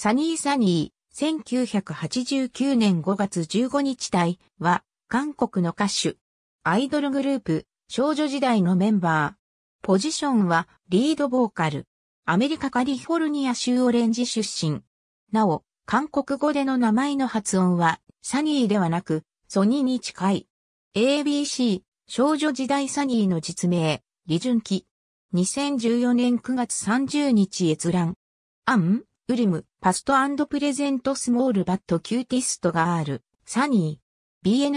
サニーサニー、1989年5月15日隊は、韓国の歌手、アイドルグループ、少女時代のメンバー。ポジションは、リードボーカル。アメリカカリフォルニア州オレンジ出身。なお、韓国語での名前の発音は、サニーではなく、ソニーに近い。ABC、少女時代サニーの実名、リジュンキ。2014年9月30日閲覧。アンウリム、パストプレゼントスモールバットキューティストがある、サニー、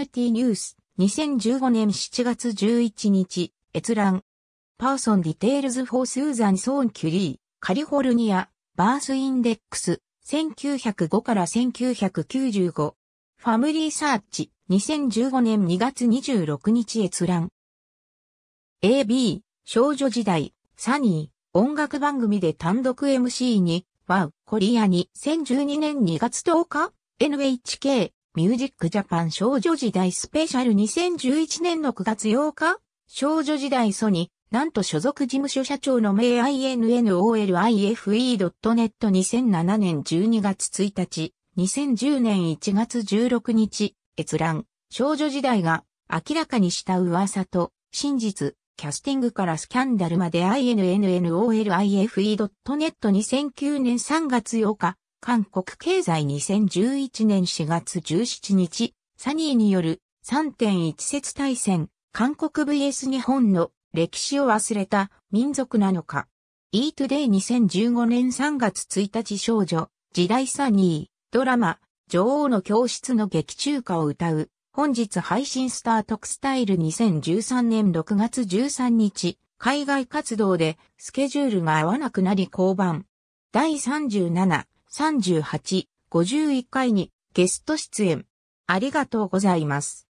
BNT ニュース、2015年7月11日、閲覧。パーソンディテールズフォースーザンソーンキュリー、カリフォルニア、バースインデックス、1905から1995。ファムリーサーチ、2015年2月26日閲覧。AB、少女時代、サニー、音楽番組で単独 MC に、ワウ、コリア2012年2月10日、NHK、ミュージックジャパン少女時代スペシャル2011年の9月8日、少女時代ソニ、ー、なんと所属事務所社長の名 INNOLIFE.net2007 年12月1日、2010年1月16日、閲覧、少女時代が明らかにした噂と真実、キャスティングからスキャンダルまで innolife.net2009 年3月8日、韓国経済2011年4月17日、サニーによる3.1節対戦、韓国 vs 日本の歴史を忘れた民族なのか。e トゥデイ2015年3月1日少女、時代サニー、ドラマ、女王の教室の劇中歌を歌う、本日配信スタートクスタイル2013年6月13日、海外活動でスケジュールが合わなくなり降板。第37、38、51回にゲスト出演。ありがとうございます。